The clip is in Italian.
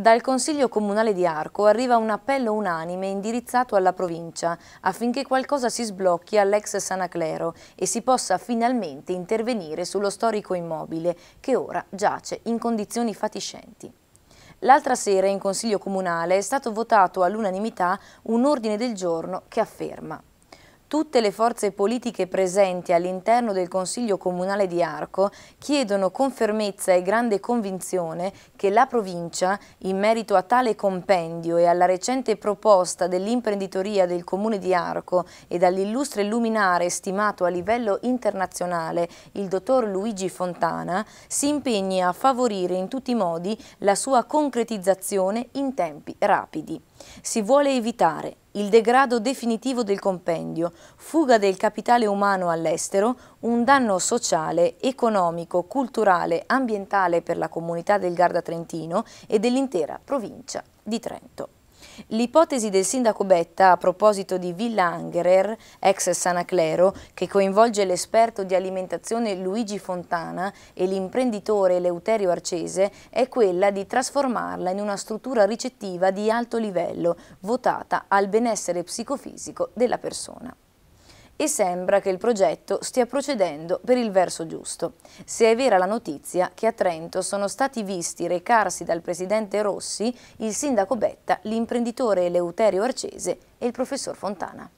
Dal Consiglio Comunale di Arco arriva un appello unanime indirizzato alla provincia affinché qualcosa si sblocchi all'ex Sanaclero e si possa finalmente intervenire sullo storico immobile che ora giace in condizioni fatiscenti. L'altra sera in Consiglio Comunale è stato votato all'unanimità un ordine del giorno che afferma Tutte le forze politiche presenti all'interno del Consiglio Comunale di Arco chiedono con fermezza e grande convinzione che la provincia, in merito a tale compendio e alla recente proposta dell'imprenditoria del Comune di Arco e dall'illustre luminare stimato a livello internazionale, il dottor Luigi Fontana, si impegni a favorire in tutti i modi la sua concretizzazione in tempi rapidi. Si vuole evitare il degrado definitivo del compendio, fuga del capitale umano all'estero, un danno sociale, economico, culturale, ambientale per la comunità del Garda Trentino e dell'intera provincia di Trento. L'ipotesi del sindaco Betta a proposito di Villa Angerer, ex Sanaclero, che coinvolge l'esperto di alimentazione Luigi Fontana e l'imprenditore Eleuterio Arcese, è quella di trasformarla in una struttura ricettiva di alto livello, votata al benessere psicofisico della persona e sembra che il progetto stia procedendo per il verso giusto. Se è vera la notizia che a Trento sono stati visti recarsi dal presidente Rossi, il sindaco Betta, l'imprenditore Eleuterio Arcese e il professor Fontana.